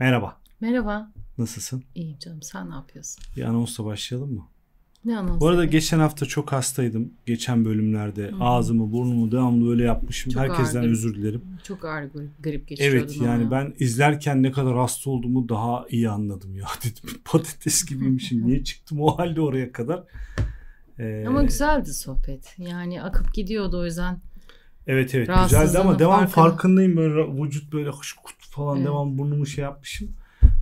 Merhaba. Merhaba. Nasılsın? İyiyim canım. Sen ne yapıyorsun? Bir anonsla başlayalım mı? Ne anonsu? Bu arada yani? geçen hafta çok hastaydım. Geçen bölümlerde Hı. Hmm. ağzımı burnumu devamlı öyle yapmışım. Çok Herkesten ağır, özür dilerim. Çok ağır grip geçiyordu. Evet yani ama. ben izlerken ne kadar hasta olduğumu daha iyi anladım ya. Dedim patates gibiymişim. Niye çıktım o halde oraya kadar? Ee, ama güzeldi sohbet. Yani akıp gidiyordu o yüzden. Evet evet güzeldi ama devam farkındayım böyle vücut böyle falan evet. devam burnumu şey yapmışım.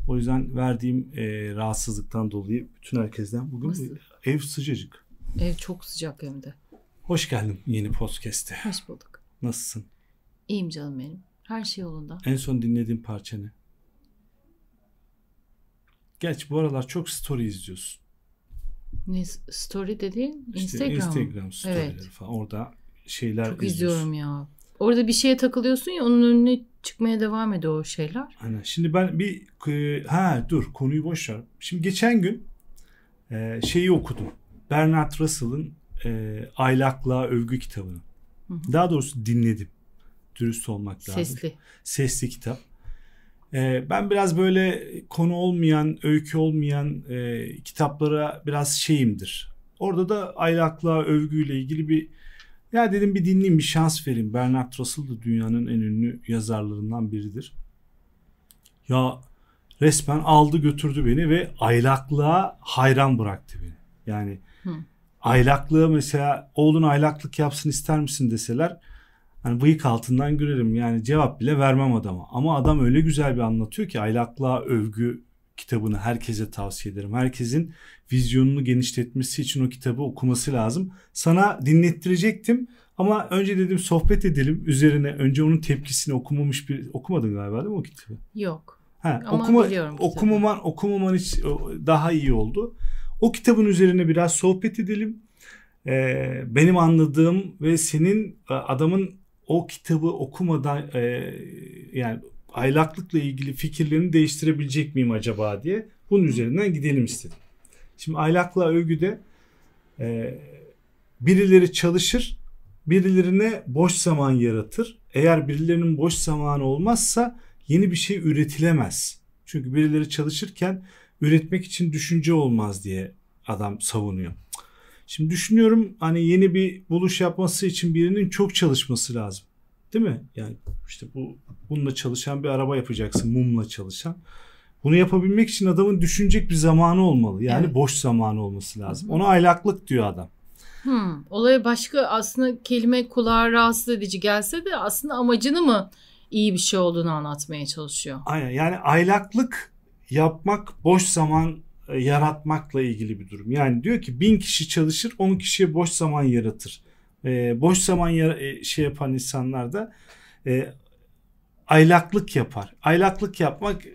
O yüzden verdiğim e, rahatsızlıktan dolayı bütün herkesten bugün Nasıl? ev sıcacık. Ev çok sıcak hem de. Hoş geldin yeni podcast'e. Hoş bulduk. Nasılsın? İyiyim canım benim. Her şey yolunda. En son dinlediğin parça ne? Gerçi bu aralar çok story izliyorsun. Ne story dediğin? İşte Instagram. Instagram storyleri evet. falan. Orada şeyler Çok izliyorsun. izliyorum ya. Orada bir şeye takılıyorsun ya onun önüne çıkmaya devam ediyor o şeyler. Aynen. Şimdi ben bir e, ha dur konuyu boş ver. Şimdi geçen gün e, şeyi okudum. Bernard Russell'ın e, aylakla Övgü kitabını. Daha doğrusu dinledim. Dürüst olmak lazım. Sesli. Sesli kitap. ben biraz böyle konu olmayan, öykü olmayan kitaplara biraz şeyimdir. Orada da aylaklığa övgüyle ilgili bir ya dedim bir dinleyeyim bir şans vereyim. Bernard Russell da dünyanın en ünlü yazarlarından biridir. Ya resmen aldı götürdü beni ve aylaklığa hayran bıraktı beni. Yani Hı. aylaklığı mesela oğlun aylaklık yapsın ister misin deseler hani bıyık altından gülerim yani cevap bile vermem adama. Ama adam öyle güzel bir anlatıyor ki aylaklığa övgü kitabını herkese tavsiye ederim. Herkesin vizyonunu genişletmesi için o kitabı okuması lazım. Sana dinlettirecektim ama önce dedim sohbet edelim üzerine. Önce onun tepkisini okumamış bir okumadın galiba değil mi o kitabı? Yok. Ha, ama okuma, biliyorum kitabı. okumaman, okumaman hiç daha iyi oldu. O kitabın üzerine biraz sohbet edelim. Ee, benim anladığım ve senin e, adamın o kitabı okumadan e, yani aylaklıkla ilgili fikirlerini değiştirebilecek miyim acaba diye bunun üzerinden gidelim istedim. Şimdi aylakla övgüde e, birileri çalışır, birilerine boş zaman yaratır. Eğer birilerinin boş zamanı olmazsa yeni bir şey üretilemez. Çünkü birileri çalışırken üretmek için düşünce olmaz diye adam savunuyor. Şimdi düşünüyorum hani yeni bir buluş yapması için birinin çok çalışması lazım. Değil mi? Yani işte bu bununla çalışan bir araba yapacaksın, mumla çalışan. Bunu yapabilmek için adamın düşünecek bir zamanı olmalı. Yani evet. boş zamanı olması lazım. Ona aylaklık diyor adam. Hmm, olaya başka aslında kelime kulağa rahatsız edici gelse de aslında amacını mı iyi bir şey olduğunu anlatmaya çalışıyor. Aynen yani aylaklık yapmak boş zaman e, yaratmakla ilgili bir durum. Yani diyor ki bin kişi çalışır on kişiye boş zaman yaratır e, boş zaman ya e, şey yapan insanlar da e, aylaklık yapar. Aylaklık yapmak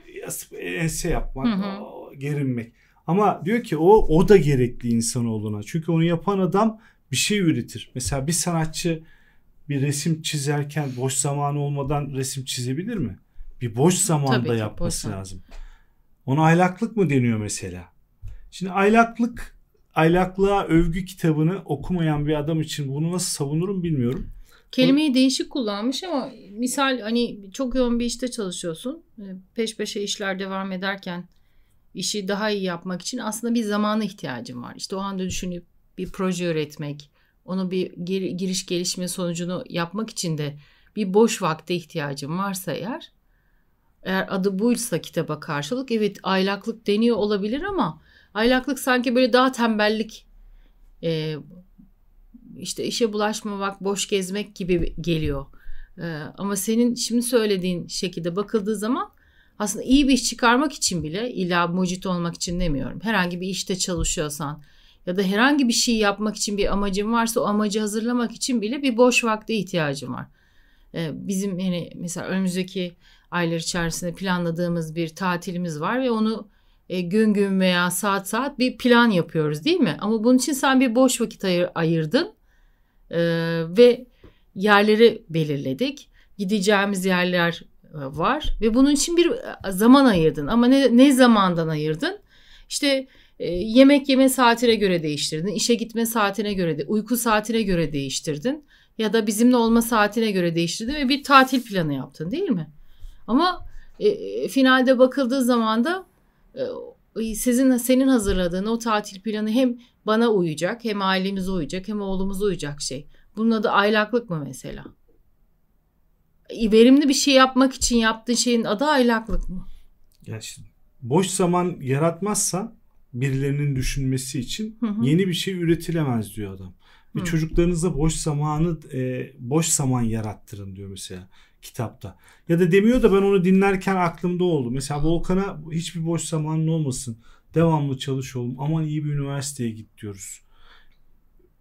e, ense yapmak, hı hı. O, gerinmek. Ama diyor ki o o da gerekli insanoğluna. Çünkü onu yapan adam bir şey üretir. Mesela bir sanatçı bir resim çizerken boş zamanı olmadan resim çizebilir mi? Bir boş zamanda Tabii ki, yapması boş lazım. Ona aylaklık mı deniyor mesela? Şimdi aylaklık Aylaklığa Övgü kitabını okumayan bir adam için bunu nasıl savunurum bilmiyorum. Kelimeyi değişik kullanmış ama misal hani çok yoğun bir işte çalışıyorsun. Ee, peş peşe işler devam ederken işi daha iyi yapmak için aslında bir zamana ihtiyacın var. İşte o anda düşünüp bir proje üretmek, onu bir giriş gelişme sonucunu yapmak için de bir boş vakte ihtiyacın varsa eğer eğer adı buysa kitaba karşılık evet aylaklık deniyor olabilir ama Aylaklık sanki böyle daha tembellik e, işte işe bulaşmamak, boş gezmek gibi geliyor. E, ama senin şimdi söylediğin şekilde bakıldığı zaman aslında iyi bir iş çıkarmak için bile illa mucit olmak için demiyorum. Herhangi bir işte çalışıyorsan ya da herhangi bir şey yapmak için bir amacın varsa o amacı hazırlamak için bile bir boş vakte ihtiyacın var. Ee, bizim yani mesela önümüzdeki aylar içerisinde planladığımız bir tatilimiz var ve onu e, gün gün veya saat saat bir plan yapıyoruz değil mi? Ama bunun için sen bir boş vakit ayır, ayırdın e, ve yerleri belirledik. Gideceğimiz yerler e, var ve bunun için bir e, zaman ayırdın. Ama ne, ne zamandan ayırdın? İşte e, yemek yeme saatine göre değiştirdin, işe gitme saatine göre, de, uyku saatine göre değiştirdin ya da bizimle olma saatine göre değiştirdin ve bir tatil planı yaptın değil mi? Ama e, finalde bakıldığı zaman da ee, sizin senin hazırladığın o tatil planı hem bana uyacak, hem ailemize uyacak, hem oğlumuza uyacak şey. Bunun adı aylaklık mı mesela? Verimli bir şey yapmak için yaptığın şeyin adı aylaklık mı? Ya şimdi boş zaman yaratmazsa birilerinin düşünmesi için hı hı. yeni bir şey üretilemez diyor adam. Ve çocuklarınıza boş zamanı e, boş zaman yarattırın diyor mesela kitapta. Ya da demiyor da ben onu dinlerken aklımda oldu. Mesela Volkan'a hiçbir boş zamanın olmasın. Devamlı çalış oğlum. Aman iyi bir üniversiteye git diyoruz.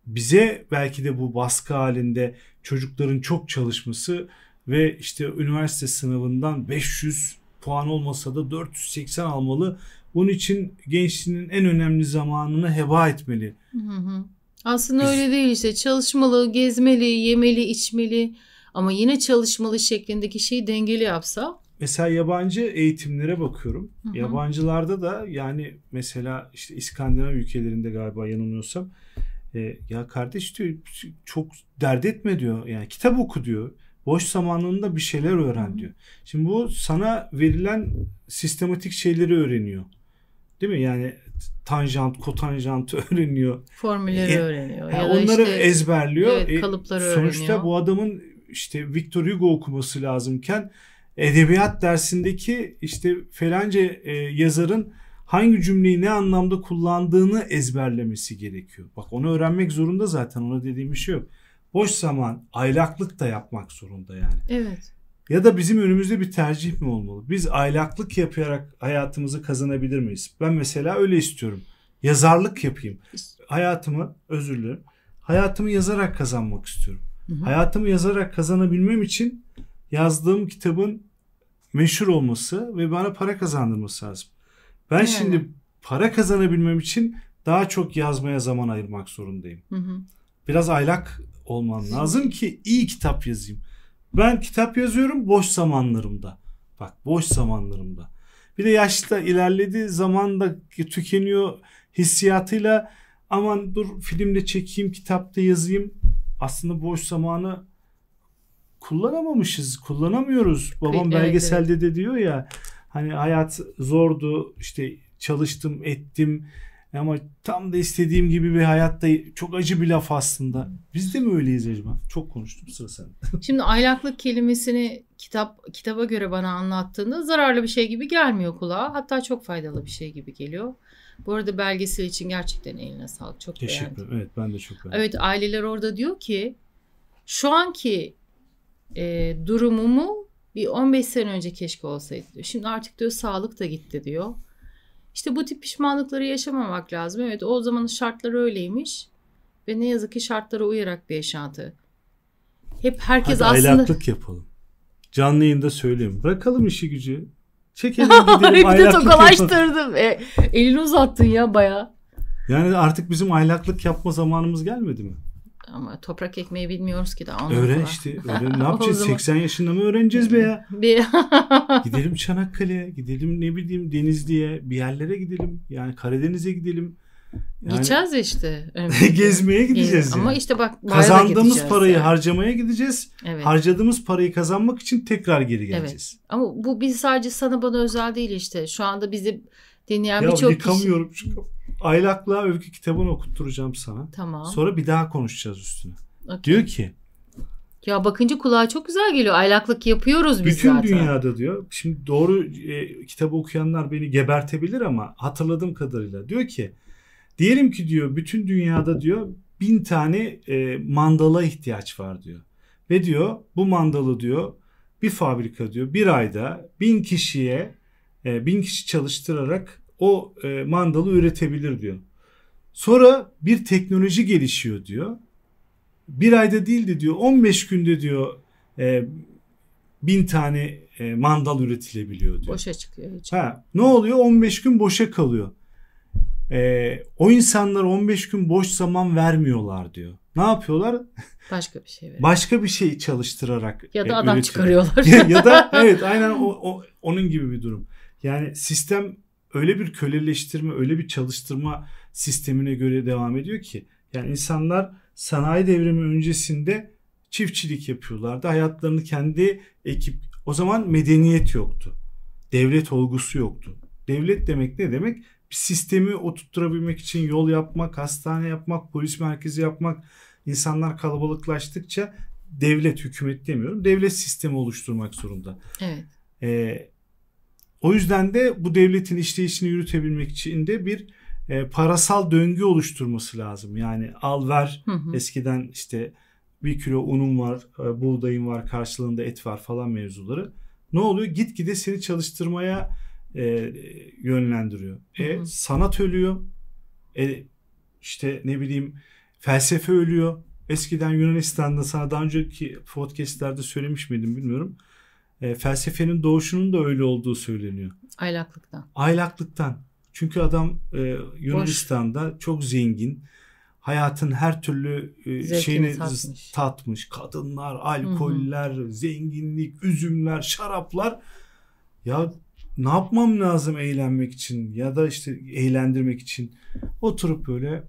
Bize belki de bu baskı halinde çocukların çok çalışması ve işte üniversite sınavından 500 puan olmasa da 480 almalı. Bunun için gençliğinin en önemli zamanını heba etmeli. Hı hı. Aslında Biz... öyle değil işte çalışmalı, gezmeli, yemeli, içmeli. Ama yine çalışmalı şeklindeki şeyi dengeli yapsa. Mesela yabancı eğitimlere bakıyorum. Hı hı. Yabancılarda da yani mesela işte İskandinav ülkelerinde galiba yanılmıyorsam e, ya kardeş diyor çok dert etme diyor. Yani kitap oku diyor. Boş zamanında bir şeyler öğren diyor. Şimdi bu sana verilen sistematik şeyleri öğreniyor. Değil mi? Yani tanjant, kotanjant öğreniyor. Formülleri e, öğreniyor. yani onları işte, ezberliyor. Evet, e, kalıpları e, sonuçta öğreniyor. bu adamın işte Victor Hugo okuması lazımken edebiyat dersindeki işte felanca e, yazarın hangi cümleyi ne anlamda kullandığını ezberlemesi gerekiyor. Bak onu öğrenmek zorunda zaten ona dediğim bir şey yok. Boş zaman aylaklık da yapmak zorunda yani. Evet. Ya da bizim önümüzde bir tercih mi olmalı? Biz aylaklık yaparak hayatımızı kazanabilir miyiz? Ben mesela öyle istiyorum. Yazarlık yapayım. Hayatımı özür dilerim. Hayatımı yazarak kazanmak istiyorum hı Hayatımı yazarak kazanabilmem için yazdığım kitabın meşhur olması ve bana para kazandırması lazım. Ben yani. şimdi para kazanabilmem için daha çok yazmaya zaman ayırmak zorundayım. Hı-hı. Biraz aylak olman lazım ki iyi kitap yazayım. Ben kitap yazıyorum boş zamanlarımda. Bak boş zamanlarımda. Bir de yaşta ilerlediği zaman da tükeniyor hissiyatıyla aman dur filmde çekeyim kitapta yazayım aslında boş zamanı kullanamamışız, kullanamıyoruz. Babam evet, belgeselde evet. de diyor ya hani hayat zordu işte çalıştım ettim ama tam da istediğim gibi bir hayatta çok acı bir laf aslında. Biz de mi öyleyiz acaba? Çok konuştum sıra sende. Şimdi aylaklık kelimesini kitap kitaba göre bana anlattığında zararlı bir şey gibi gelmiyor kulağa. Hatta çok faydalı bir şey gibi geliyor. Bu arada belgesel için gerçekten eline sağlık. Çok Teşekkür beğendim. Evet ben de çok beğendim. Evet aileler orada diyor ki şu anki e, durumumu bir 15 sene önce keşke olsaydı diyor. Şimdi artık diyor sağlık da gitti diyor. İşte bu tip pişmanlıkları yaşamamak lazım. Evet o zamanın şartları öyleymiş. Ve ne yazık ki şartlara uyarak bir yaşantı. Hep herkes Hadi aslında... Aylaklık yapalım. Canlı yayında söyleyeyim. Bırakalım işi gücü. Çekelim bir de tokalaştırdım. E, elini uzattın ya baya. Yani artık bizim aylaklık yapma zamanımız gelmedi mi? Ama toprak ekmeği bilmiyoruz ki de. Öğren işte. Öğren. Ne yapacağız? zaman... 80 yaşında mı öğreneceğiz be ya? gidelim Çanakkale'ye, gidelim ne bileyim Denizli'ye, bir yerlere gidelim. Yani Karadeniz'e gidelim. Yani, gideceğiz işte. Ee, gezmeye gideceğiz. Ee, yani. Ama işte bak kazandığımız parayı yani. harcamaya gideceğiz. Evet. Harcadığımız parayı kazanmak için tekrar geri geleceğiz. Evet. Ama bu biz sadece sana bana özel değil işte. Şu anda bizi dinleyen birçok kişi. Ya yıkamıyorum çünkü Aylaklığa övgü kitabını okutturacağım sana. Tamam. Sonra bir daha konuşacağız üstüne. Okay. Diyor ki ya bakınca kulağa çok güzel geliyor. Aylaklık yapıyoruz biz Bütün zaten. Bütün dünyada diyor. Şimdi doğru e, kitabı okuyanlar beni gebertebilir ama hatırladığım kadarıyla diyor ki Diyelim ki diyor bütün dünyada diyor bin tane e, mandala ihtiyaç var diyor. Ve diyor bu mandalı diyor bir fabrika diyor bir ayda bin kişiye e, bin kişi çalıştırarak o e, mandalı üretebilir diyor. Sonra bir teknoloji gelişiyor diyor. Bir ayda değildi diyor 15 günde diyor e, bin tane e, mandal üretilebiliyor diyor. Boşa çıkıyor. Hocam. Ha, ne oluyor 15 gün boşa kalıyor. E, o insanlar 15 gün boş zaman vermiyorlar diyor. Ne yapıyorlar? Başka bir şey. Veriyor. Başka bir şey çalıştırarak ya da e, adam üretiyor. çıkarıyorlar. ya, ya da evet aynen o, o onun gibi bir durum. Yani sistem öyle bir köleleştirme, öyle bir çalıştırma sistemine göre devam ediyor ki yani insanlar sanayi devrimi öncesinde çiftçilik yapıyorlardı. Hayatlarını kendi ekip o zaman medeniyet yoktu. Devlet olgusu yoktu. Devlet demek ne demek? sistemi oturtturabilmek için yol yapmak, hastane yapmak, polis merkezi yapmak, insanlar kalabalıklaştıkça devlet, hükümet demiyorum, devlet sistemi oluşturmak zorunda. Evet. Ee, o yüzden de bu devletin işleyişini yürütebilmek için de bir e, parasal döngü oluşturması lazım. Yani al ver hı hı. eskiden işte bir kilo unum var, e, buğdayım var karşılığında et var falan mevzuları. Ne oluyor? Gitgide seni çalıştırmaya e, yönlendiriyor. E, hı hı. sanat ölüyor. E, işte ne bileyim felsefe ölüyor. Eskiden Yunanistan'da sana daha önceki podcastlerde söylemiş miydim bilmiyorum. E, felsefenin doğuşunun da öyle olduğu söyleniyor. Aylaklıktan. Aylaklıktan. Çünkü adam e, Yunanistan'da Boş. çok zengin. Hayatın her türlü e, şeyini tatmış. tatmış. Kadınlar, alkoller, Hı-hı. zenginlik, üzümler, şaraplar. Ya ne yapmam lazım eğlenmek için ya da işte eğlendirmek için oturup böyle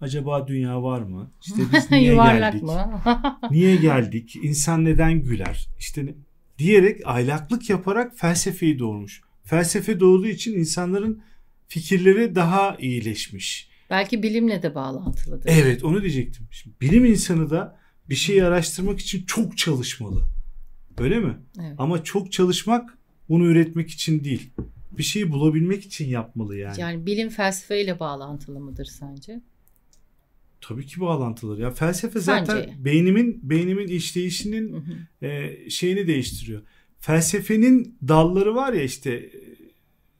acaba dünya var mı? İşte biz niye geldik? mı? niye geldik? İnsan neden güler? İşte diyerek aylaklık yaparak felsefeyi doğurmuş. Felsefe doğduğu için insanların fikirleri daha iyileşmiş. Belki bilimle de bağlantılıdır. Evet onu diyecektim. Şimdi bilim insanı da bir şeyi araştırmak için çok çalışmalı. Öyle mi? Evet. Ama çok çalışmak bunu üretmek için değil. Bir şeyi bulabilmek için yapmalı yani. Yani bilim felsefeyle bağlantılı mıdır sence? Tabii ki bağlantılı. Ya felsefe zaten Bence. beynimin beynimin işleyişinin e, şeyini değiştiriyor. Felsefenin dalları var ya işte e,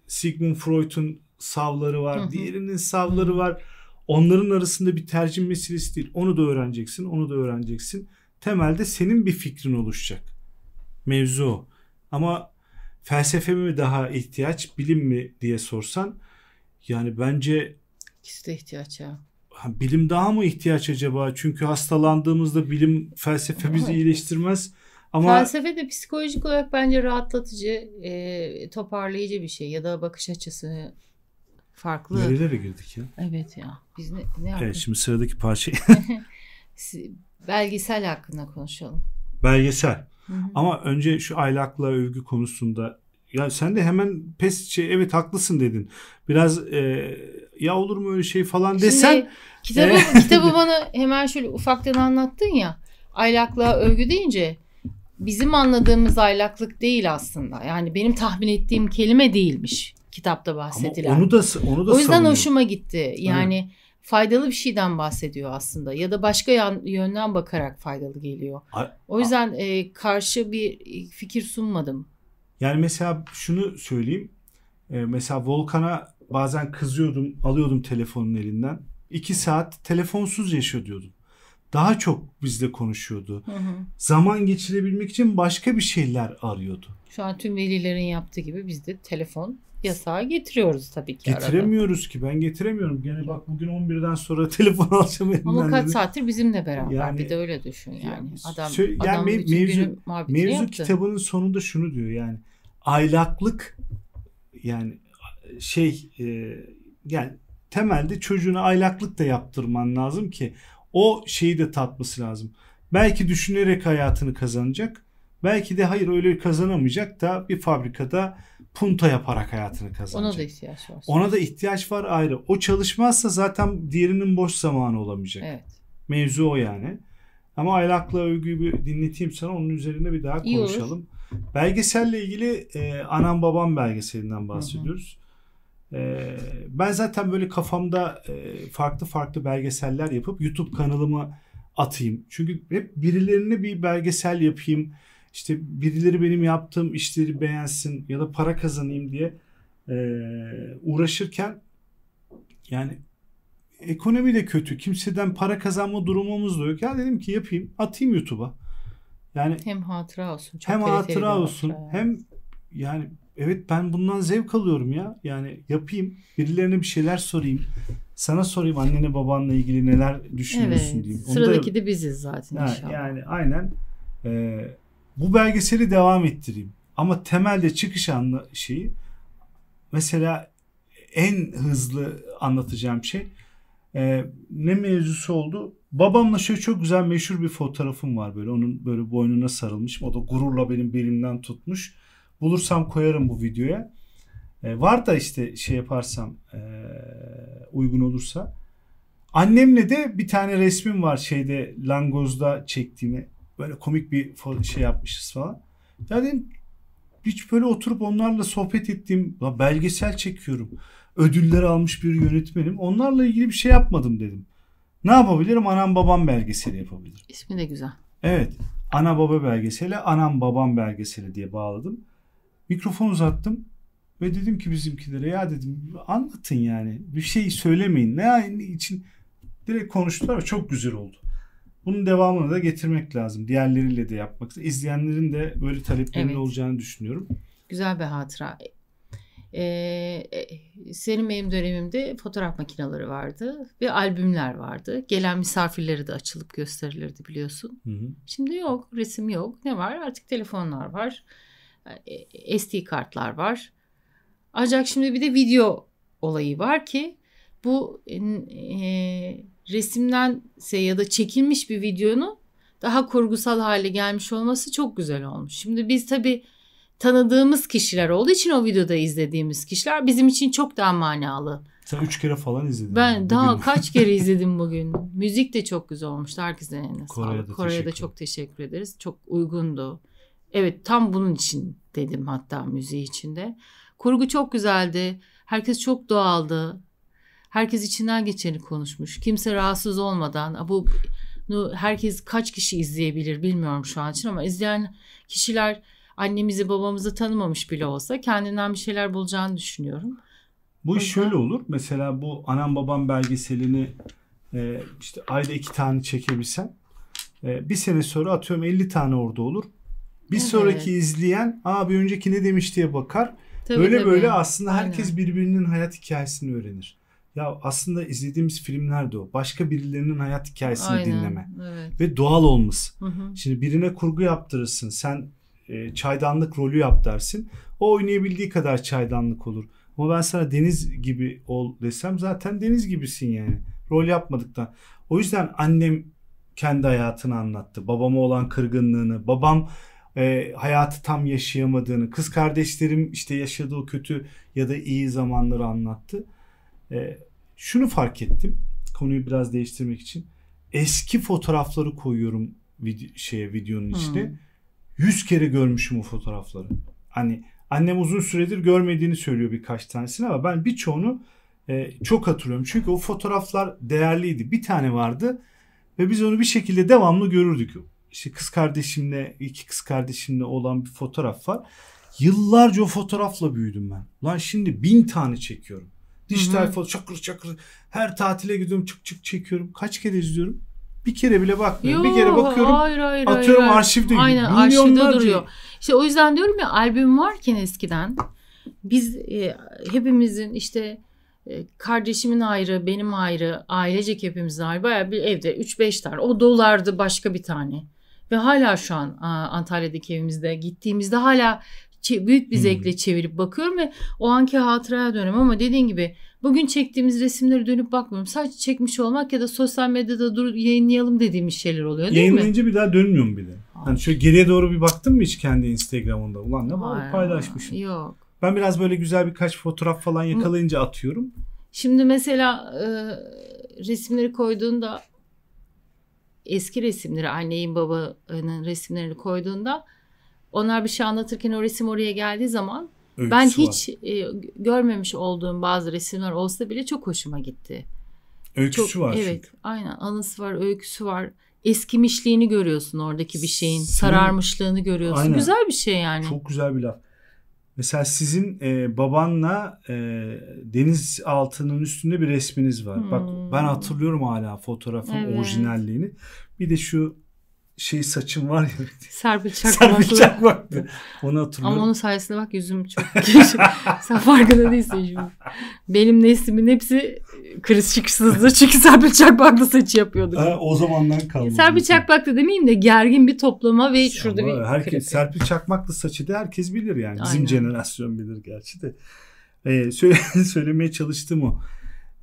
Sigmund Freud'un savları var, diğerinin savları var. Onların arasında bir tercih meselesi değil. Onu da öğreneceksin, onu da öğreneceksin. Temelde senin bir fikrin oluşacak. Mevzu Ama felsefe mi daha ihtiyaç, bilim mi diye sorsan yani bence ikisi de ihtiyaç ya. Bilim daha mı ihtiyaç acaba? Çünkü hastalandığımızda bilim felsefe bizi evet. iyileştirmez. Ama felsefe de psikolojik olarak bence rahatlatıcı, e, toparlayıcı bir şey ya da bakış açısı farklı. Nerelere girdik ya? Evet ya. Biz ne, ne yaptık? Evet şimdi sıradaki parça. belgesel hakkında konuşalım. Belgesel. Hı hı. Ama önce şu aylakla övgü konusunda ya sen de hemen pes şey evet haklısın dedin. Biraz e, ya olur mu öyle şey falan desen. Şimdi kitabı, e, kitabı bana hemen şöyle ufaktan anlattın ya. Aylakla övgü deyince bizim anladığımız aylaklık değil aslında. Yani benim tahmin ettiğim kelime değilmiş kitapta bahsedilen. Ama onu da onu da O yüzden savunuyor. hoşuma gitti. Yani evet faydalı bir şeyden bahsediyor aslında ya da başka yan, yönden bakarak faydalı geliyor. A- o yüzden e, karşı bir e, fikir sunmadım. Yani mesela şunu söyleyeyim. E, mesela Volkan'a bazen kızıyordum, alıyordum telefonun elinden. İki saat telefonsuz yaşıyor diyordum. Daha çok bizle konuşuyordu. Hı hı. Zaman geçirebilmek için başka bir şeyler arıyordu. Şu an tüm velilerin yaptığı gibi biz de telefon yasağı getiriyoruz tabii ki. Getiremiyoruz arada. ki ben getiremiyorum. Gene bak bugün 11'den sonra telefon alacağım Ama kaç dedi. saattir bizimle beraber yani, bir de öyle düşün yani. adam, sö- yani adam mevzu, mevzu yaptı. kitabının sonunda şunu diyor yani aylaklık yani şey e, yani temelde çocuğuna aylaklık da yaptırman lazım ki o şeyi de tatması lazım. Belki düşünerek hayatını kazanacak. Belki de hayır öyle kazanamayacak da bir fabrikada Punta yaparak hayatını kazanacak. Ona da ihtiyaç var. Ona da ihtiyaç var ayrı. O çalışmazsa zaten diğerinin boş zamanı olamayacak. Evet. Mevzu o yani. Ama aylakla övgüyü bir dinleteyim sana onun üzerine bir daha İyi konuşalım. olur. Belgeselle ilgili e, anam babam belgeselinden bahsediyoruz. E, ben zaten böyle kafamda e, farklı farklı belgeseller yapıp YouTube kanalımı atayım. Çünkü hep birilerine bir belgesel yapayım işte birileri benim yaptığım işleri beğensin ya da para kazanayım diye e, uğraşırken yani ekonomi de kötü. Kimseden para kazanma durumumuz da yok. Ya dedim ki yapayım atayım YouTube'a. Yani hem hatıra olsun. Çok hem hatıra olsun. Hatıra. Hem yani evet ben bundan zevk alıyorum ya. Yani yapayım. Birilerine bir şeyler sorayım. Sana sorayım annene babanla ilgili neler düşünüyorsun evet, diyeyim. Onu da, de biziz zaten ha, inşallah. Yani aynen. Ee, bu belgeseli devam ettireyim. Ama temelde çıkış anla şeyi mesela en hızlı anlatacağım şey e, ne mevzusu oldu? Babamla şöyle çok güzel meşhur bir fotoğrafım var böyle. Onun böyle boynuna sarılmış. O da gururla benim belimden tutmuş. Bulursam koyarım bu videoya. E, var da işte şey yaparsam e, uygun olursa. Annemle de bir tane resmim var şeyde Langoz'da çektiğimi böyle komik bir şey yapmışız falan. Yani hiç böyle oturup onlarla sohbet ettiğim belgesel çekiyorum. Ödüller almış bir yönetmenim. Onlarla ilgili bir şey yapmadım dedim. Ne yapabilirim? Anam babam belgeseli yapabilirim. İsmi de güzel. Evet. Ana baba belgeseli, anam babam belgeseli diye bağladım. Mikrofon uzattım ve dedim ki bizimkilere ya dedim anlatın yani. Bir şey söylemeyin. Ne için direkt konuştular ve çok güzel oldu. Bunun devamını da getirmek lazım. Diğerleriyle de yapmak. İzleyenlerin de böyle taleplerinin evet. olacağını düşünüyorum. Güzel bir hatıra. Ee, e, senin benim dönemimde fotoğraf makineleri vardı ve albümler vardı. Gelen misafirleri de açılıp gösterilirdi biliyorsun. Hı hı. Şimdi yok, resim yok. Ne var? Artık telefonlar var. E, e, SD kartlar var. Ancak şimdi bir de video olayı var ki bu e, resimdense ya da çekilmiş bir videonun daha kurgusal hale gelmiş olması çok güzel olmuş. Şimdi biz tabii tanıdığımız kişiler olduğu için o videoda izlediğimiz kişiler bizim için çok daha manalı. Sen üç kere falan izledin. Ben bugün. daha kaç kere izledim bugün. Müzik de çok güzel olmuştu. Herkese eline Kore'ye sağlık. Kore'ye de çok teşekkür ederiz. Çok uygundu. Evet tam bunun için dedim hatta müziği içinde. Kurgu çok güzeldi. Herkes çok doğaldı herkes içinden geçeni konuşmuş. Kimse rahatsız olmadan bu herkes kaç kişi izleyebilir bilmiyorum şu an için ama izleyen kişiler annemizi babamızı tanımamış bile olsa kendinden bir şeyler bulacağını düşünüyorum. Bu iş şöyle olur. Mesela bu anam babam belgeselini e, işte ayda iki tane çekebilsem, e, bir sene sonra atıyorum 50 tane orada olur. Bir evet. sonraki izleyen aa bir önceki ne demiş diye bakar. Tabii, böyle tabii. böyle aslında herkes Aynen. birbirinin hayat hikayesini öğrenir. Ya aslında izlediğimiz filmler de o. Başka birilerinin hayat hikayesini Aynen, dinleme. Evet. Ve doğal olması. Hı hı. Şimdi birine kurgu yaptırırsın. Sen e, çaydanlık rolü yap dersin. O oynayabildiği kadar çaydanlık olur. Ama ben sana deniz gibi ol desem zaten deniz gibisin yani. Rol yapmadıktan. O yüzden annem kendi hayatını anlattı. Babama olan kırgınlığını. Babam e, hayatı tam yaşayamadığını. Kız kardeşlerim işte yaşadığı kötü ya da iyi zamanları anlattı. E, şunu fark ettim. Konuyu biraz değiştirmek için. Eski fotoğrafları koyuyorum video, şeye videonun hmm. içine. Hmm. 100 kere görmüşüm o fotoğrafları. Hani annem uzun süredir görmediğini söylüyor birkaç tanesini ama ben birçoğunu e, çok hatırlıyorum. Çünkü o fotoğraflar değerliydi. Bir tane vardı ve biz onu bir şekilde devamlı görürdük. İşte kız kardeşimle, iki kız kardeşimle olan bir fotoğraf var. Yıllarca o fotoğrafla büyüdüm ben. Lan şimdi bin tane çekiyorum. Dijital foto çakır çakır. Her tatile gidiyorum çık çık çekiyorum. Kaç kere izliyorum? Bir kere bile bakmıyorum. Yo, bir kere bakıyorum. Hayır, hayır, atıyorum hayır. arşivde. Aynen arşivde duruyor. İşte o yüzden diyorum ya albüm varken eskiden biz e, hepimizin işte e, kardeşimin ayrı, benim ayrı, ailecek hepimiz ayrı. Bayağı bir evde 3-5 tane. O dolardı başka bir tane. Ve hala şu an Antalya'daki evimizde gittiğimizde hala büyük bir hmm. zevkle hmm. çevirip bakıyorum ve o anki hatıraya dönüyorum ama dediğin gibi bugün çektiğimiz resimleri dönüp bakmıyorum. Sadece çekmiş olmak ya da sosyal medyada dur yayınlayalım dediğimiz şeyler oluyor değil Yayınlayınca mi? Yayınlayınca bir daha dönmüyorum bile. Ay. Hani şöyle geriye doğru bir baktın mı hiç kendi Instagram'ında? Ulan ne var paylaşmışım. Yok. Ben biraz böyle güzel birkaç fotoğraf falan yakalayınca atıyorum. Şimdi mesela e, resimleri koyduğunda eski resimleri anneyin babanın resimlerini koyduğunda onlar bir şey anlatırken o resim oraya geldiği zaman Öyküsü ben hiç e, görmemiş olduğum bazı resimler olsa bile çok hoşuma gitti. Öyküsü çok, var. Evet, çünkü. aynen. Anısı var, öyküsü var. Eskimişliğini görüyorsun oradaki bir şeyin, Senin, sararmışlığını görüyorsun. Aynen. Güzel bir şey yani. Çok güzel bir laf. Mesela sizin e, babanla e, deniz altının üstünde bir resminiz var. Hmm. Bak ben hmm. hatırlıyorum hala fotoğrafın evet. orijinalliğini. Bir de şu şey saçım var ya. Serpil Çakmaklı. Serpil Çakmaklı. Onu hatırlıyorum. Ama onun sayesinde bak yüzüm çok Sen farkında değilsin şimdi. Benim neslimin hepsi kriz çıkışsızdı. Çünkü Serpil Çakmaklı saçı yapıyorduk. Ha, o zamandan kaldı. E, Serpil Çakmaklı demeyeyim de gergin bir toplama ve ya şurada bir herkes, kripik. Serpil Çakmaklı saçı da herkes bilir yani. Aynen. Bizim jenerasyon bilir gerçi de. Ee, söyle, söylemeye çalıştım o.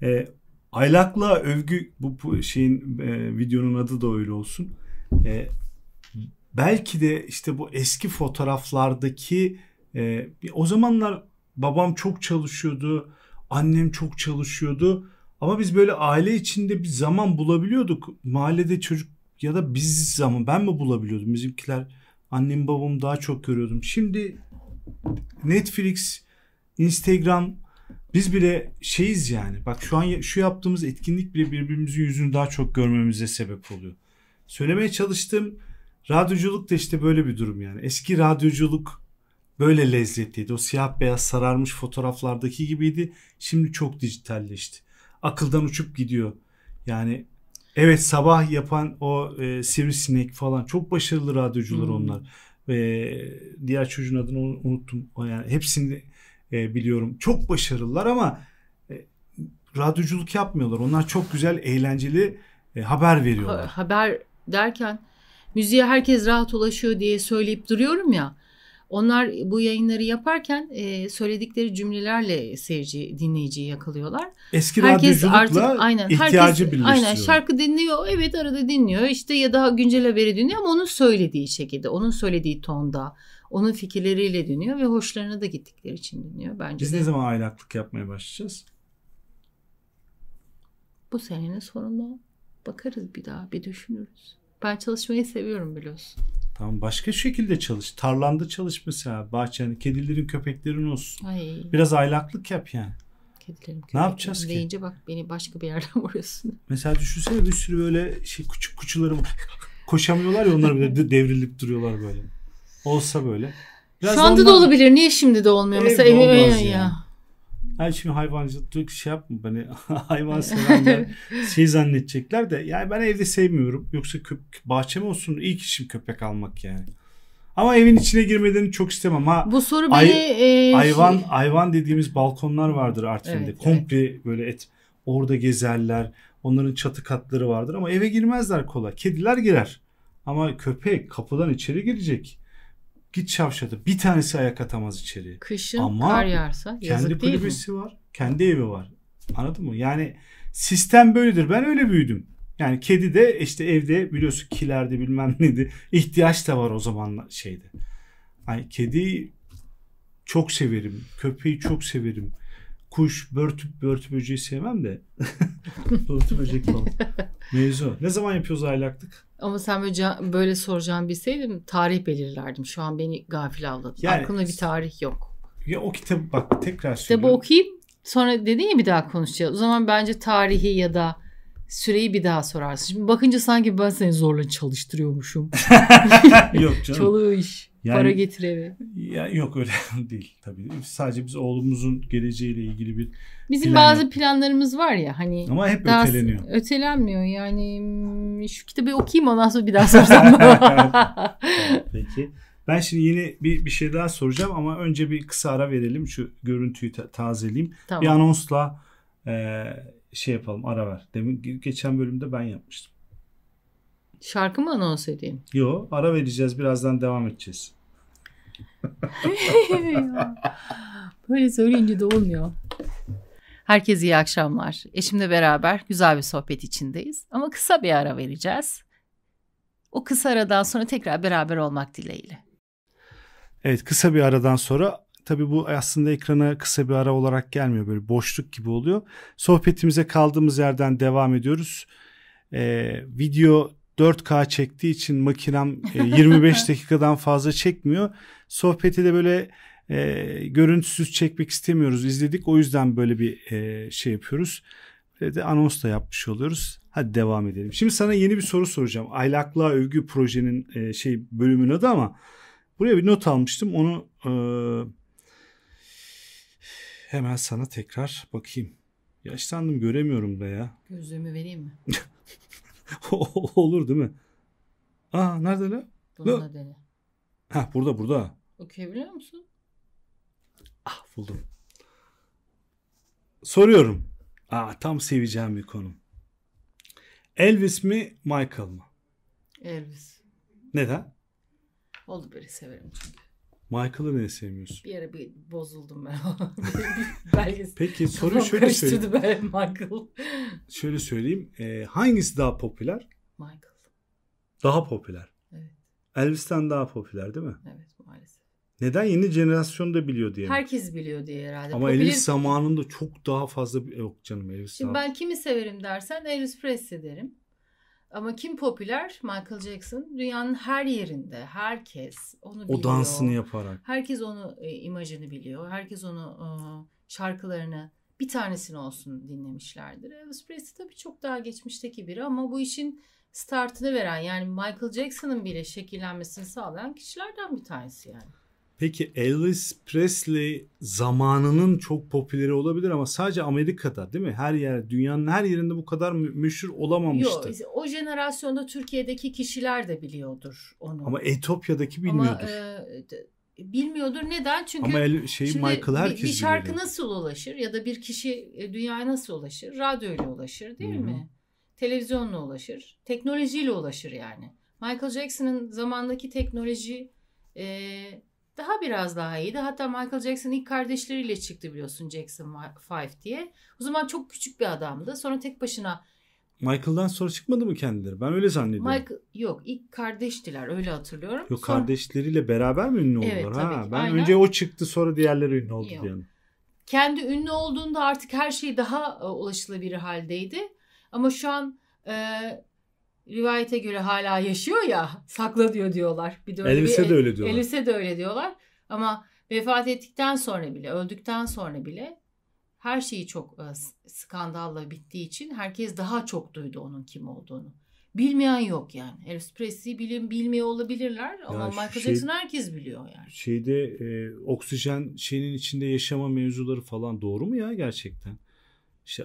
Ee, aylakla övgü bu, bu şeyin e, videonun adı da öyle olsun e, belki de işte bu eski fotoğraflardaki e, o zamanlar babam çok çalışıyordu, annem çok çalışıyordu ama biz böyle aile içinde bir zaman bulabiliyorduk. Mahallede çocuk ya da biz zaman ben mi bulabiliyordum bizimkiler annem babamı daha çok görüyordum. Şimdi Netflix, Instagram biz bile şeyiz yani. Bak şu an şu yaptığımız etkinlik bile birbirimizin yüzünü daha çok görmemize sebep oluyor söylemeye çalıştım. radyoculuk da işte böyle bir durum yani. Eski radyoculuk böyle lezzetliydi. O siyah beyaz sararmış fotoğraflardaki gibiydi. Şimdi çok dijitalleşti. Akıldan uçup gidiyor. Yani evet sabah yapan o e, sivrisinek falan çok başarılı radyocular hmm. onlar. E, diğer çocuğun adını unuttum. Yani hepsini e, biliyorum. Çok başarılılar ama e, radyoculuk yapmıyorlar. Onlar çok güzel, eğlenceli e, haber veriyorlar. Ha, haber derken müziğe herkes rahat ulaşıyor diye söyleyip duruyorum ya. Onlar bu yayınları yaparken e, söyledikleri cümlelerle seyirci dinleyiciyi yakalıyorlar. Eski herkes artık aynen ihtiyacı herkes, Aynen şarkı dinliyor. Evet arada dinliyor. işte ya daha güncel haberi dinliyor ama onun söylediği şekilde, onun söylediği tonda, onun fikirleriyle dinliyor ve hoşlarına da gittikleri için dinliyor bence. Biz de. ne zaman aylaklık yapmaya başlayacağız? Bu senenin sonunda bakarız bir daha, bir düşünürüz. Ben çalışmayı seviyorum biliyorsun. Tamam başka şekilde çalış. Tarlanda çalış mesela. Bahçeni, kedilerin, köpeklerin olsun. Ay. Biraz aylaklık yap yani. Kedilerim, köpeklerim. Ne yapacağız ki? Deyince bak beni başka bir yerden vuruyorsun. Mesela düşünsene bir sürü böyle şey küçük kuçuları koşamıyorlar ya onlar böyle devrilip duruyorlar böyle. Olsa böyle. Biraz Şu anda ondan... da olabilir. Niye şimdi de olmuyor? Ev mesela evime ya. ya. Yani şimdi hayvancılık şey yapma hani hayvan sevenler şey zannedecekler de yani ben evde sevmiyorum. Yoksa köp bahçem olsun ilk işim köpek almak yani. Ama evin içine girmelerini çok istemem ama Bu soru beni ay, e, şey- hayvan şey... hayvan dediğimiz balkonlar vardır Artvin'de. Evet, Komple evet. böyle et orada gezerler. Onların çatı katları vardır ama eve girmezler kolay. Kediler girer. Ama köpek kapıdan içeri girecek. Git şavşata. Bir tanesi ayak atamaz içeri. Kışın Ama kar yağarsa yazık kendi değil kulübesi mi? var. Kendi evi var. Anladın mı? Yani sistem böyledir. Ben öyle büyüdüm. Yani kedi de işte evde biliyorsun kilerde bilmem neydi. İhtiyaç da var o zaman şeyde. Hani kedi çok severim. Köpeği çok severim. Kuş, börtü, börtü böceği sevmem de. börtü böcek falan. Mevzu. Ne zaman yapıyoruz aylaklık? Ama sen böyle, can, böyle soracağını bilseydim tarih belirlerdim. Şu an beni gafil avladın. Yani, Aklımda bir tarih yok. Ya o kitabı bak tekrar söylüyorum. Kitabı okuyayım sonra dedin ya bir daha konuşacağız. O zaman bence tarihi ya da süreyi bir daha sorarsın. Şimdi bakınca sanki ben seni zorla çalıştırıyormuşum. yok canım. Çalış. Yani, Para getir eve. Ya, yok öyle değil tabii. Sadece biz oğlumuzun geleceğiyle ilgili bir Bizim plan bazı yok. planlarımız var ya hani. Ama hep daha öteleniyor. Ötelenmiyor yani şu kitabı okuyayım ondan sonra bir daha soracağım. peki. Ben şimdi yeni bir, bir şey daha soracağım ama önce bir kısa ara verelim. Şu görüntüyü ta- tazeleyeyim. Tamam. Bir anonsla e, şey yapalım ara ver. Demin geçen bölümde ben yapmıştım. Şarkı mı anons edeyim? Yo ara vereceğiz birazdan devam edeceğiz. Böyle söyleyince de olmuyor. Herkese iyi akşamlar. Eşimle beraber güzel bir sohbet içindeyiz. Ama kısa bir ara vereceğiz. O kısa aradan sonra tekrar beraber olmak dileğiyle. Evet kısa bir aradan sonra tabii bu aslında ekrana kısa bir ara olarak gelmiyor. Böyle boşluk gibi oluyor. Sohbetimize kaldığımız yerden devam ediyoruz. Ee, video 4K çektiği için makinem 25 e, dakikadan fazla çekmiyor. Sohbeti de böyle e, görüntüsüz çekmek istemiyoruz. İzledik o yüzden böyle bir e, şey yapıyoruz. Böyle de anons da yapmış oluyoruz. Hadi devam edelim. Şimdi sana yeni bir soru soracağım. Aylaklığa övgü projenin e, şey bölümün adı ama buraya bir not almıştım. Onu e, hemen sana tekrar bakayım. Yaşlandım göremiyorum da ya. Gözlüğümü vereyim mi? Olur değil mi? Aa nerede lan? Burada dene. Ha burada burada. Okuyabiliyor musun? Ah buldum. Soruyorum. Aa tam seveceğim bir konu. Elvis mi Michael mı? Elvis. Neden? Oldu beri severim çünkü. Michael'ı niye sevmiyorsun? Bir ara bir bozuldum ben. Belgesel. Peki soru şöyle söyleyeyim. Ben Michael. Şöyle söyleyeyim. E, hangisi daha popüler? Michael. Daha popüler. Evet. Elvis'ten daha popüler değil mi? Evet maalesef. Neden yeni jenerasyon da biliyor diye. Herkes biliyor diye herhalde. Ama Popüler... Elvis zamanında çok daha fazla yok canım Elvis. Şimdi daha... ben kimi severim dersen Elvis Presley derim. Ama kim popüler? Michael Jackson. Dünyanın her yerinde herkes onu biliyor. O dansını yaparak. Herkes onu e, imajını biliyor. Herkes onu e, şarkılarını bir tanesini olsun dinlemişlerdir. Elvis Presley tabii çok daha geçmişteki biri ama bu işin startını veren yani Michael Jackson'ın bile şekillenmesini sağlayan kişilerden bir tanesi yani. Peki Elvis Presley zamanının çok popüleri olabilir ama sadece Amerika'da değil mi? Her yer dünyanın her yerinde bu kadar meşhur olamamıştı. Yok o jenerasyonda Türkiye'deki kişiler de biliyordur onu. Ama Etopya'daki bilmiyordur. Ama, e, bilmiyordur neden? Çünkü Ama el, şey, şimdi Michael herkes bir, bir şarkı biliyor. nasıl ulaşır ya da bir kişi e, dünyaya nasıl ulaşır? Radyo ile ulaşır değil Hı-hı. mi? Televizyonla ulaşır. Teknolojiyle ulaşır yani. Michael Jackson'ın zamandaki teknoloji e, daha biraz daha iyiydi. Hatta Michael Jackson ilk kardeşleriyle çıktı biliyorsun Jackson 5 diye. O zaman çok küçük bir adamdı. Sonra tek başına Michael'dan sonra çıkmadı mı kendileri? Ben öyle zannediyorum. Michael yok ilk kardeştiler öyle hatırlıyorum. Yok sonra... kardeşleriyle beraber mi ünlü oldular? Evet, tabii ha, ki. ben Aynen. önce o çıktı sonra diğerleri ünlü oldu yok. diyelim. Kendi ünlü olduğunda artık her şey daha e, ulaşılabilir haldeydi. Ama şu an e, rivayete göre hala yaşıyor ya sakla diyor diyorlar. Bir de öyle Elise bir, de öyle diyorlar. Elise de öyle diyorlar. Ama vefat ettikten sonra bile, öldükten sonra bile her şeyi çok e, skandalla bittiği için herkes daha çok duydu onun kim olduğunu. Bilmeyen yok yani. Elvis Presley bilim bilmiyor olabilirler ama yani Michael şey, Jackson herkes biliyor yani. Şeyde e, oksijen şeyinin içinde yaşama mevzuları falan doğru mu ya gerçekten? işte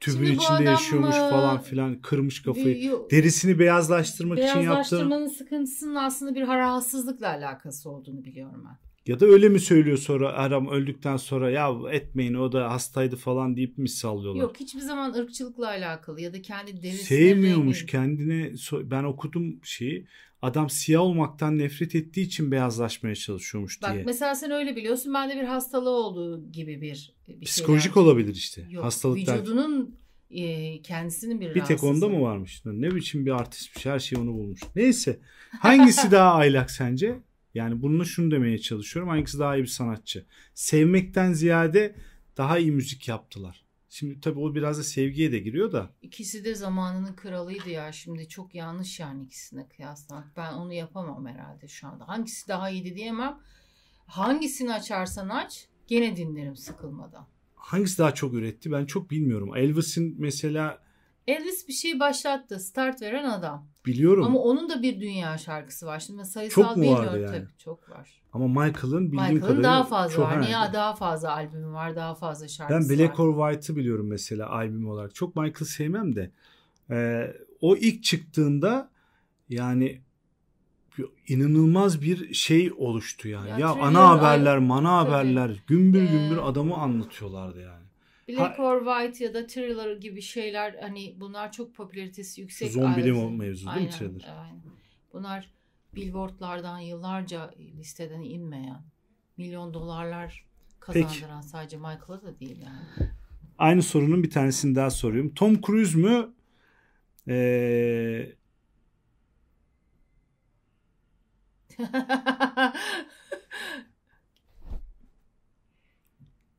tübün içinde yaşıyormuş falan filan kırmış kafayı. Derisini beyazlaştırmak için yaptığı. Beyazlaştırmanın sıkıntısının aslında bir rahatsızlıkla alakası olduğunu biliyorum ben. Ya da öyle mi söylüyor sonra Aram öldükten sonra ya etmeyin o da hastaydı falan deyip mi sallıyorlar? Yok hiçbir zaman ırkçılıkla alakalı ya da kendi derisine Sevmiyormuş kendine ben okudum şeyi adam siyah olmaktan nefret ettiği için beyazlaşmaya çalışıyormuş Bak, diye. Bak mesela sen öyle biliyorsun bende bir hastalığı olduğu gibi bir, bir Psikolojik şeyler. olabilir işte. Yok, Hastalıklar. Vücudunun e, kendisinin bir Bir tek onda mı varmış? Ne biçim bir artistmiş her şeyi onu bulmuş. Neyse hangisi daha aylak sence? Yani bununla şunu demeye çalışıyorum. Hangisi daha iyi bir sanatçı? Sevmekten ziyade daha iyi müzik yaptılar. Şimdi tabii o biraz da sevgiye de giriyor da. İkisi de zamanının kralıydı ya. Şimdi çok yanlış yani ikisine kıyaslamak. Ben onu yapamam herhalde şu anda. Hangisi daha iyiydi diyemem. Hangisini açarsan aç gene dinlerim sıkılmadan. Hangisi daha çok üretti ben çok bilmiyorum. Elvis'in mesela Elvis bir şey başlattı. Start veren adam. Biliyorum. Ama onun da bir dünya şarkısı var. Şimdi sayısal çok mu bilmiyorum vardı yani? tabii çok var. Ama Michael'ın bildiğim Michael'ın kadarıyla daha fazla çok var. Niye daha fazla albümü var, daha fazla şarkısı ben Black var. or White'ı biliyorum mesela albüm olarak. Çok Michael sevmem de. Ee, o ilk çıktığında yani inanılmaz bir şey oluştu yani. Ya, ya ana haberler, mana haberler, gümbür ee, gümbür adamı anlatıyorlardı yani. Black ha, or White ya da Thriller gibi şeyler hani bunlar çok popülaritesi yüksek. Zombili mevzu değil mi Thriller? Aynen. Bunlar billboardlardan yıllarca listeden inmeyen milyon dolarlar kazandıran Peki. sadece Michael'a da değil yani. Aynı sorunun bir tanesini daha soruyorum. Tom Cruise mü? Ee...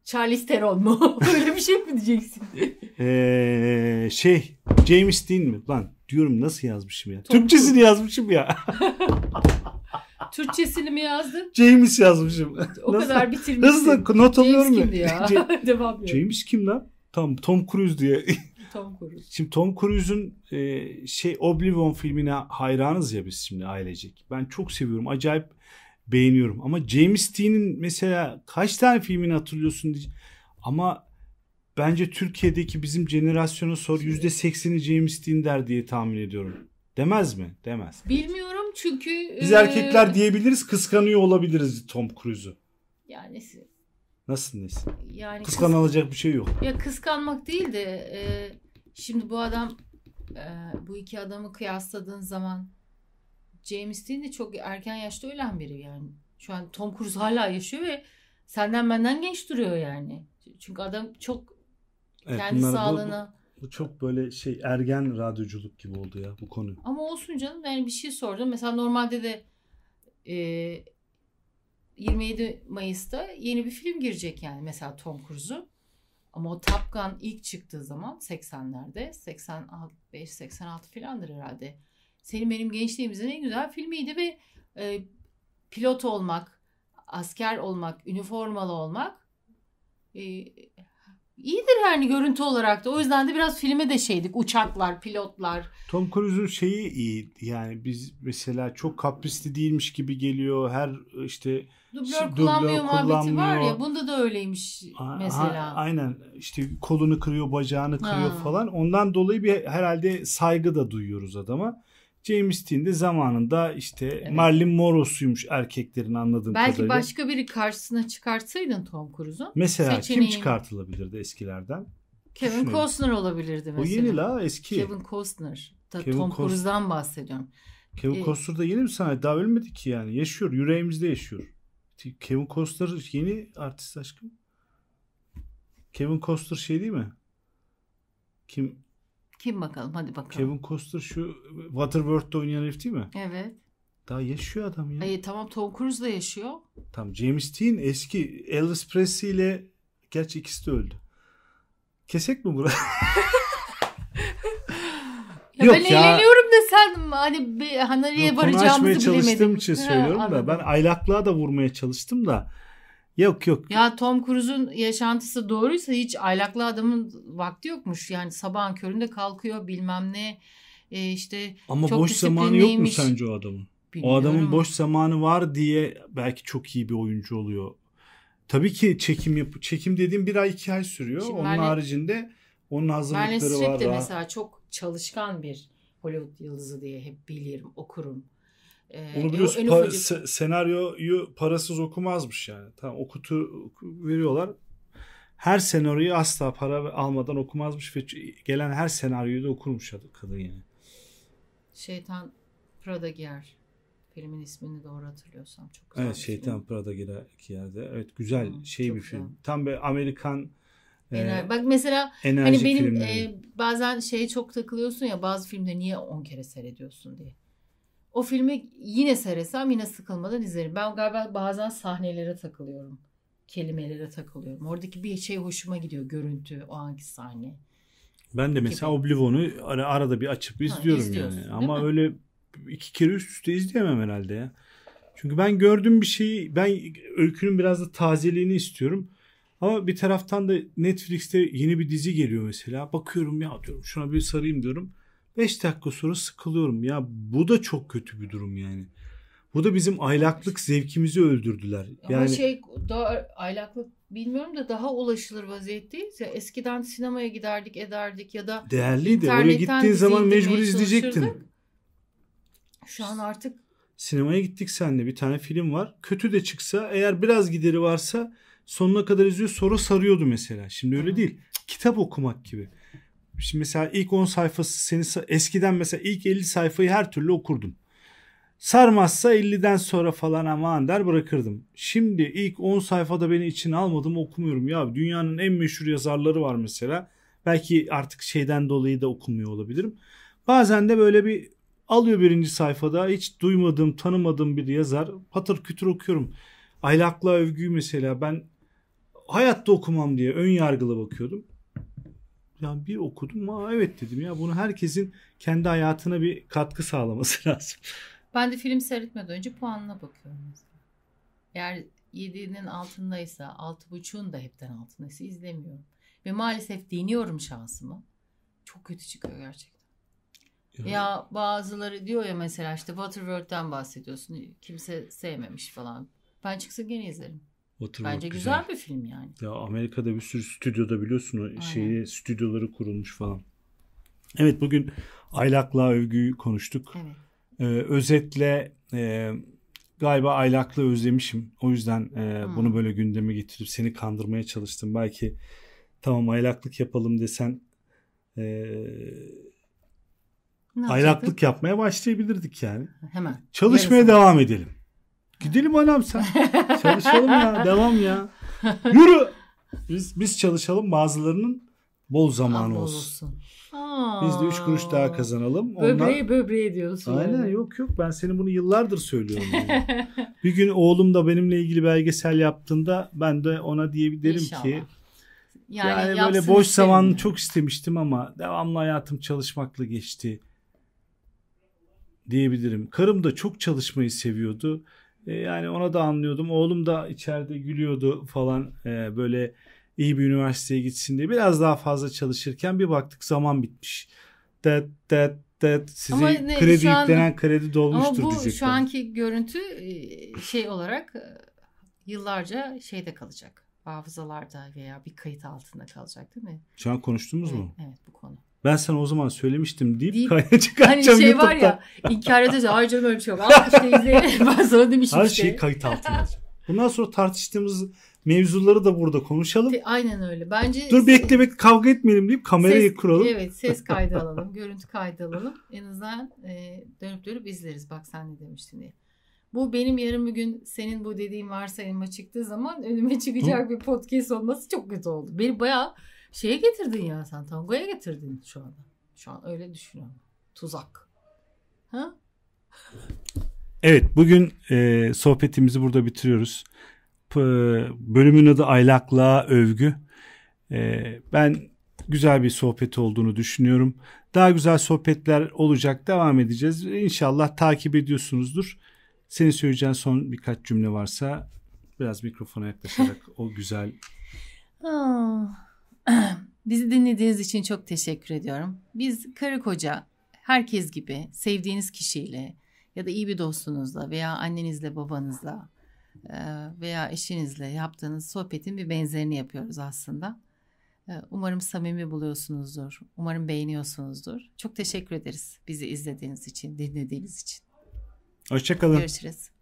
Charlize Theron mu? Böyle bir şey mi diyeceksin? ee, şey James Dean mi? Lan diyorum nasıl yazmışım ya? Tom Türkçesini Cruise. yazmışım ya. Türkçesini mi yazdın? James yazmışım. O nasıl, kadar bitirmişsin. Nasıl not alıyorum James kimdi ya? Devam ediyor. James kim lan? Tam Tom Cruise diye. Tom Cruise. Şimdi Tom Cruise'un e, şey Oblivion filmine hayranız ya biz şimdi ailecek. Ben çok seviyorum. Acayip beğeniyorum. Ama James Dean'in mesela kaç tane filmini hatırlıyorsun diye. Ama bence Türkiye'deki bizim jenerasyona sor %80'i James Dean der diye tahmin ediyorum. Demez mi? Demez. Bilmiyorum çünkü... Biz e... erkekler diyebiliriz kıskanıyor olabiliriz Tom Cruise'u. Yani Nasıl nesi? Yani Kıskanılacak kıs... bir şey yok. Ya kıskanmak değil de e, şimdi bu adam e, bu iki adamı kıyasladığın zaman James Dean de çok erken yaşta ölen biri yani. Şu an Tom Cruise hala yaşıyor ve senden benden genç duruyor yani. Çünkü adam çok evet, kendi sağlığına... Bu, bu çok böyle şey ergen radyoculuk gibi oldu ya bu konu. Ama olsun canım yani bir şey sordum. Mesela normalde de e, 27 Mayıs'ta yeni bir film girecek yani mesela Tom Cruise'un. Ama o Top Gun ilk çıktığı zaman 80'lerde 85-86 filandır herhalde. Senin Benim Gençliğimizin en güzel filmiydi ve e, pilot olmak, asker olmak, üniformalı olmak e, iyidir yani görüntü olarak da. O yüzden de biraz filme de şeydik. Uçaklar, pilotlar. Tom Cruise'un şeyi iyi. Yani biz mesela çok kaprisli değilmiş gibi geliyor. Her işte dublör kullanmıyor muhabbeti var ya. Bunda da öyleymiş mesela. Ha, aynen. işte kolunu kırıyor, bacağını kırıyor ha. falan. Ondan dolayı bir herhalde saygı da duyuyoruz adama. James Dean de zamanında işte evet. Marilyn Monroe'suymuş erkeklerin anladığım Belki kadarıyla. Belki başka biri karşısına çıkartsaydın Tom Cruise'u. Mesela Seçeneğin. kim çıkartılabilirdi eskilerden? Kevin Costner olabilirdi mesela. O yeni la eski. Kevin Costner. Ta Kevin Tom Cost... Cruise'dan bahsediyorum. Kevin ee, Costner da yeni mi sanayi Daha ölmedi ki yani. Yaşıyor. Yüreğimizde yaşıyor. Kevin Costner yeni artist aşkım. Kevin Costner şey değil mi? Kim? Kim bakalım hadi bakalım. Kevin Costner şu Waterworld'da oynayan herif değil mi? Evet. Daha yaşıyor adam ya. E, tamam Tom Cruise da yaşıyor. Tam James Dean eski Elvis Presley ile gerçi ikisi de öldü. Kesek mi burayı? ya Yok ben ya. eğleniyorum da sen hani bir hanariye varacağımızı bilemedin. Konu açmaya çalıştığım için söylüyorum ha, da ben aylaklığa da vurmaya çalıştım da Yok yok. Ya Tom Cruise'un yaşantısı doğruysa hiç aylaklı adamın vakti yokmuş. Yani sabahın köründe kalkıyor bilmem ne e işte Ama çok boş zamanı yok mu sence o adamın? Bilmiyorum. O adamın boş zamanı var diye belki çok iyi bir oyuncu oluyor. Tabii ki çekim yap çekim dediğim bir ay iki ay sürüyor. Şimdi Onun Merle, haricinde onun hazırlıkları var. Meryl Streep de mesela çok çalışkan bir Hollywood yıldızı diye hep bilirim, okurum. Ee, Onu e, biliyorsun pa- ufacık... senaryoyu parasız okumazmış yani. Tamam okutu veriyorlar. Her senaryoyu asla para almadan okumazmış ve gelen her senaryoyu da okurmuş kadın yani. Şeytan Prada giyer. Filmin ismini doğru hatırlıyorsam çok güzel. Evet, Şeytan Prada girer ki yerde. Evet güzel Hı, şey bir film. Güzel. Tam bir Amerikan e, enerji ee, Bak mesela hani benim e, bazen şeye çok takılıyorsun ya bazı filmleri niye 10 kere seyrediyorsun diye. O filmi yine seyresem yine sıkılmadan izlerim. Ben galiba bazen sahnelere takılıyorum. Kelimelere takılıyorum. Oradaki bir şey hoşuma gidiyor. Görüntü, o anki sahne. Ben de mesela Oblivion'u ara, arada bir açıp izliyorum ha, yani. Ama öyle iki kere üst üste izleyemem herhalde ya. Çünkü ben gördüğüm bir şeyi ben öykünün biraz da tazeliğini istiyorum. Ama bir taraftan da Netflix'te yeni bir dizi geliyor mesela. Bakıyorum ya diyorum şuna bir sarayım diyorum. 5 dakika sonra sıkılıyorum. Ya bu da çok kötü bir durum yani. Bu da bizim aylaklık zevkimizi öldürdüler. Yani... Ama şey daha aylaklık bilmiyorum da daha ulaşılır vaziyetteyiz ya. Eskiden sinemaya giderdik ederdik ya da Değerliydi. Oraya gittiğin zaman mecbur izleyecektin. Şu an artık sinemaya gittik seninle bir tane film var. Kötü de çıksa eğer biraz gideri varsa sonuna kadar izliyor sonra sarıyordu mesela. Şimdi öyle değil. Kitap okumak gibi. Şimdi mesela ilk 10 sayfası seni eskiden mesela ilk 50 sayfayı her türlü okurdum. Sarmazsa 50'den sonra falan aman der bırakırdım. Şimdi ilk 10 sayfada beni içine almadım okumuyorum. Ya dünyanın en meşhur yazarları var mesela. Belki artık şeyden dolayı da okumuyor olabilirim. Bazen de böyle bir alıyor birinci sayfada hiç duymadığım tanımadığım bir yazar patır kütür okuyorum. Aylakla övgüyü mesela ben hayatta okumam diye ön yargılı bakıyordum yani bir okudum ama evet dedim ya bunu herkesin kendi hayatına bir katkı sağlaması lazım. Ben de film seyretmeden önce puanına bakıyorum Eğer 7'nin altındaysa 6.5'un da hepten altındaysa izlemiyorum. Ve maalesef deniyorum şansımı. Çok kötü çıkıyor gerçekten. Ya, ya bazıları diyor ya mesela işte Waterworld'den bahsediyorsun. Kimse sevmemiş falan. Ben çıksa gene izlerim. Waterworld Bence güzel. güzel bir film yani. Ya Amerika'da bir sürü stüdyoda biliyorsun o şeyi stüdyoları kurulmuş falan. Evet bugün aylakla övgüyü konuştuk. Evet. Ee, özetle e, galiba aylakla özlemişim. O yüzden e, hmm. bunu böyle gündeme getirip seni kandırmaya çalıştım. Belki tamam aylaklık yapalım desen e, aylaklık yapmaya başlayabilirdik yani. Hemen. Çalışmaya Yarısını. devam edelim. Gidelim anam sen. çalışalım ya. Devam ya. Yürü. Biz, biz çalışalım bazılarının bol zamanı Abla ah, olsun. olsun. Aa, biz de üç kuruş daha kazanalım. Böbreği Onlar... böbreği diyorsun. Aynen yani. yok yok ben senin bunu yıllardır söylüyorum. Yani. bir gün oğlum da benimle ilgili belgesel yaptığında ben de ona diyebilirim İnşallah. ki yani, yani böyle boş zamanı çok istemiştim ama devamlı hayatım çalışmakla geçti diyebilirim. Karım da çok çalışmayı seviyordu. E, yani ona da anlıyordum. Oğlum da içeride gülüyordu falan e, böyle iyi bir üniversiteye gitsin diye biraz daha fazla çalışırken bir baktık zaman bitmiş. Det det det size ne, kredi an, yüklenen kredi dolmuştur diyecekler. Ama bu diyecektim. şu anki görüntü e, şey olarak e, yıllarca şeyde kalacak. Hafızalarda veya bir kayıt altında kalacak değil mi? Şu an konuştunuz evet, mu? Evet bu konu ben sana o zaman söylemiştim deyip, deyip kayda çıkartacağım Hani şey YouTube'da. var ya inkar edeceğim. Hayır canım öyle bir şey yok. Al işte ben sana demişim Her işte. şeyi kayıt altına alacağım. Bundan sonra tartıştığımız mevzuları da burada konuşalım. Aynen öyle. Bence Dur bekle bekle kavga etmeyelim deyip kamerayı ses, kuralım. Evet ses kaydı alalım. görüntü kaydı alalım. En azından e, dönüp dönüp izleriz. Bak sen ne demiştin diye. Bu benim yarın bir gün senin bu dediğin varsayıma çıktığı zaman önüme çıkacak Hı? bir podcast olması çok kötü oldu. Beni bayağı Şeye getirdin ya sen tangoya getirdin şu anda. Şu an öyle düşünüyorum. Tuzak. Ha? Evet bugün e, sohbetimizi burada bitiriyoruz. P- e, bölümün adı Aylaklığa Övgü. E, ben güzel bir sohbet olduğunu düşünüyorum. Daha güzel sohbetler olacak devam edeceğiz. İnşallah takip ediyorsunuzdur. Senin söyleyeceğin son birkaç cümle varsa biraz mikrofona yaklaşarak o güzel ah. Bizi dinlediğiniz için çok teşekkür ediyorum. Biz karı koca herkes gibi sevdiğiniz kişiyle ya da iyi bir dostunuzla veya annenizle babanızla e, veya eşinizle yaptığınız sohbetin bir benzerini yapıyoruz aslında. E, umarım samimi buluyorsunuzdur. Umarım beğeniyorsunuzdur. Çok teşekkür ederiz bizi izlediğiniz için, dinlediğiniz için. Hoşçakalın. Görüşürüz.